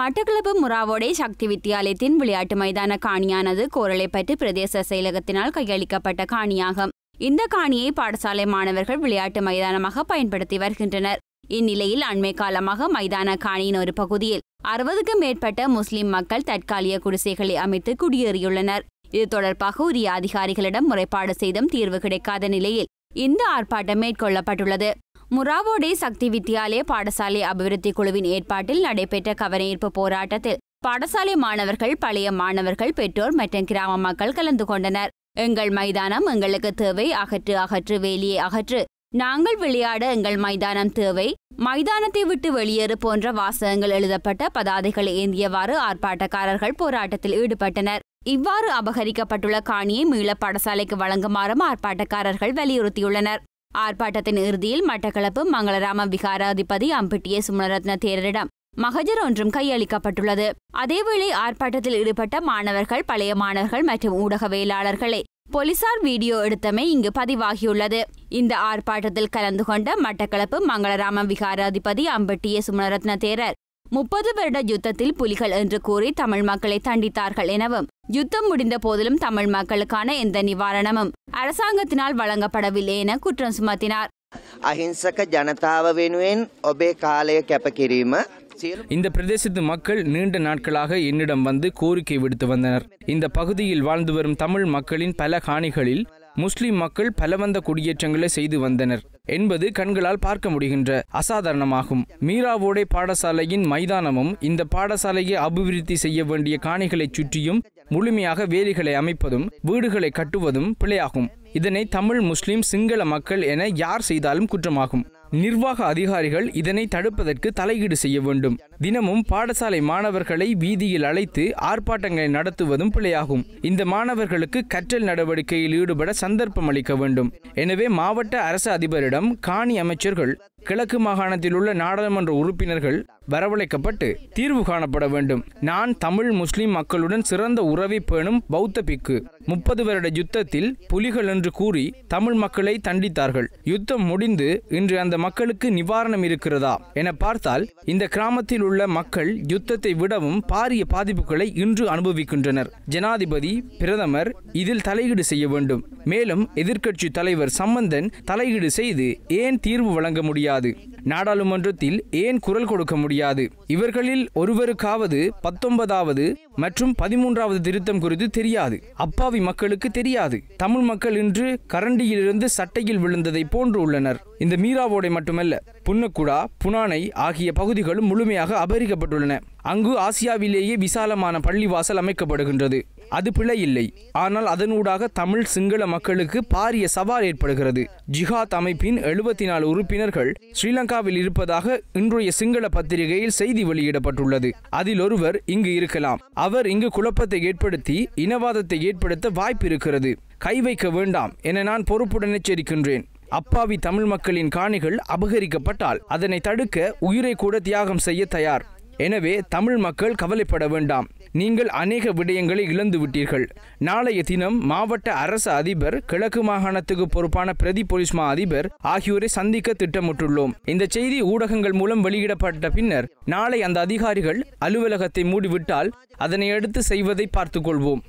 மட்டக்களப்பு முறாவோடை சக்தி வித்தியாலயத்தின் விளையாட்டு மைதான காணியானது கோரளைப்பற்று பிரதேச செயலகத்தினால் கையளிக்கப்பட்ட காணியாகும் இந்த காணியை பாடசாலை மாணவர்கள் விளையாட்டு மைதானமாக பயன்படுத்தி வருகின்றனர் இந்நிலையில் அண்மை காலமாக மைதான காணியின் ஒரு பகுதியில் அறுபதுக்கும் மேற்பட்ட முஸ்லிம் மக்கள் தற்காலிக குடிசைகளை அமைத்து குடியேறியுள்ளனர் இது தொடர்பாக உரிய அதிகாரிகளிடம் முறைப்பாடு செய்தும் தீர்வு கிடைக்காத நிலையில் இந்த ஆர்ப்பாட்டம் மேற்கொள்ளப்பட்டுள்ளது முராவோடே சக்தி வித்தியாலய பாடசாலை அபிவிருத்தி குழுவின் ஏற்பாட்டில் நடைபெற்ற கவனஈர்ப்பு போராட்டத்தில் பாடசாலை மாணவர்கள் பழைய மாணவர்கள் பெற்றோர் மற்றும் கிராம மக்கள் கலந்து கொண்டனர் எங்கள் மைதானம் எங்களுக்கு தேவை அகற்று அகற்று வேலியை அகற்று நாங்கள் விளையாட எங்கள் மைதானம் தேவை மைதானத்தை விட்டு வெளியேறு போன்ற வாசகங்கள் எழுதப்பட்ட பதாதைகளை ஏந்தியவாறு ஆர்ப்பாட்டக்காரர்கள் போராட்டத்தில் ஈடுபட்டனர் இவ்வாறு அபகரிக்கப்பட்டுள்ள காணியை மீள பாடசாலைக்கு வழங்குமாறும் ஆர்ப்பாட்டக்காரர்கள் வலியுறுத்தியுள்ளனர் ஆர்ப்பாட்டத்தின் இறுதியில் மட்டக்களப்பு மங்களராம விகாராதிபதி அம்பிட்டிய சுமரத்ன தேரரிடம் மகஜர் ஒன்றும் கையளிக்கப்பட்டுள்ளது அதேவேளை ஆர்ப்பாட்டத்தில் ஈடுபட்ட மாணவர்கள் பழைய மாணவர்கள் மற்றும் ஊடகவியலாளர்களை போலீசார் வீடியோ எடுத்தமை இங்கு பதிவாகியுள்ளது இந்த ஆர்ப்பாட்டத்தில் கலந்து கொண்ட மட்டக்களப்பு மங்களராம விகாராதிபதி அம்பட்டிய சுமரத்ன தேரர் முப்பது வருட யுத்தத்தில் புலிகள் என்று கூறி தமிழ் மக்களை தண்டித்தார்கள் எனவும் யுத்தம் முடிந்த போதிலும் தமிழ் மக்களுக்கான எந்த நிவாரணமும் அரசாங்கத்தினால் வழங்கப்படவில்லை என குற்றம் சுமத்தினார் அஹிம்சக ஜனதாவின் இந்த பிரதேசத்து மக்கள் நீண்ட நாட்களாக என்னிடம் வந்து கோரிக்கை விடுத்து வந்தனர் இந்த பகுதியில் வாழ்ந்து வரும் தமிழ் மக்களின் பல காணிகளில் முஸ்லிம் மக்கள் பலவந்த குடியேற்றங்களை செய்து வந்தனர் என்பது கண்களால் பார்க்க முடிகின்ற அசாதாரணமாகும் மீராவோடே பாடசாலையின் மைதானமும் இந்த பாடசாலையை அபிவிருத்தி செய்ய வேண்டிய காணிகளைச் சுற்றியும் முழுமையாக வேலிகளை அமைப்பதும் வீடுகளை கட்டுவதும் பிழையாகும் இதனை தமிழ் முஸ்லிம் சிங்கள மக்கள் என யார் செய்தாலும் குற்றமாகும் நிர்வாக அதிகாரிகள் இதனை தடுப்பதற்கு தலையீடு செய்ய வேண்டும் தினமும் பாடசாலை மாணவர்களை வீதியில் அழைத்து ஆர்ப்பாட்டங்களை நடத்துவதும் பிழையாகும் இந்த மாணவர்களுக்கு கற்றல் நடவடிக்கையில் ஈடுபட சந்தர்ப்பம் அளிக்க வேண்டும் எனவே மாவட்ட அரசு அதிபரிடம் காணி அமைச்சர்கள் கிழக்கு மாகாணத்தில் உள்ள நாடாளுமன்ற உறுப்பினர்கள் வரவழைக்கப்பட்டு தீர்வு காணப்பட வேண்டும் நான் தமிழ் முஸ்லிம் மக்களுடன் சிறந்த உறவை பேணும் பௌத்த பிக்கு முப்பது வருட யுத்தத்தில் புலிகள் என்று கூறி தமிழ் மக்களை தண்டித்தார்கள் யுத்தம் முடிந்து இன்று அந்த மக்களுக்கு நிவாரணம் இருக்கிறதா என பார்த்தால் இந்த கிராமத்தில் உள்ள மக்கள் யுத்தத்தை விடவும் பாரிய பாதிப்புகளை இன்று அனுபவிக்கின்றனர் ஜனாதிபதி பிரதமர் இதில் தலையீடு செய்ய வேண்டும் மேலும் எதிர்க்கட்சி தலைவர் சம்பந்தன் தலையீடு செய்து ஏன் தீர்வு வழங்க முடியாது நாடாளுமன்றத்தில் ஏன் குரல் கொடுக்க முடியாது இவர்களில் ஒருவருக்காவது பத்தொன்பதாவது மற்றும் பதிமூன்றாவது திருத்தம் குறித்து தெரியாது அப்பாவி மக்களுக்கு தெரியாது தமிழ் மக்கள் இன்று கரண்டியிலிருந்து சட்டையில் விழுந்ததை போன்று உள்ளனர் இந்த மீராவோடை மட்டுமல்ல புன்னக்குடா புனானை ஆகிய பகுதிகளும் முழுமையாக அபகரிக்கப்பட்டுள்ளன அங்கு ஆசியாவிலேயே விசாலமான பள்ளிவாசல் அமைக்கப்படுகின்றது அது பிழை இல்லை ஆனால் அதனூடாக தமிழ் சிங்கள மக்களுக்கு பாரிய சவால் ஏற்படுகிறது ஜிஹாத் அமைப்பின் எழுபத்தி நாலு உறுப்பினர்கள் ஸ்ரீலங்காவில் இருப்பதாக இன்றைய சிங்கள பத்திரிகையில் செய்தி வெளியிடப்பட்டுள்ளது அதில் ஒருவர் இங்கு இருக்கலாம் அவர் இங்கு குழப்பத்தை ஏற்படுத்தி இனவாதத்தை ஏற்படுத்த வாய்ப்பு இருக்கிறது கை வைக்க வேண்டாம் என நான் பொறுப்புடன் எச்சரிக்கின்றேன் அப்பாவி தமிழ் மக்களின் காணிகள் அபகரிக்கப்பட்டால் அதனை தடுக்க உயிரை கூட தியாகம் செய்ய தயார் எனவே தமிழ் மக்கள் கவலைப்பட வேண்டாம் நீங்கள் அநேக விடயங்களை இழந்து விட்டீர்கள் நாளைய தினம் மாவட்ட அரசு அதிபர் கிழக்கு மாகாணத்துக்கு பொறுப்பான பிரதி போலீஸ் மா அதிபர் ஆகியோரை சந்திக்க திட்டமிட்டுள்ளோம் இந்த செய்தி ஊடகங்கள் மூலம் வெளியிடப்பட்ட பின்னர் நாளை அந்த அதிகாரிகள் அலுவலகத்தை மூடிவிட்டால் அதனை அடுத்து செய்வதை கொள்வோம்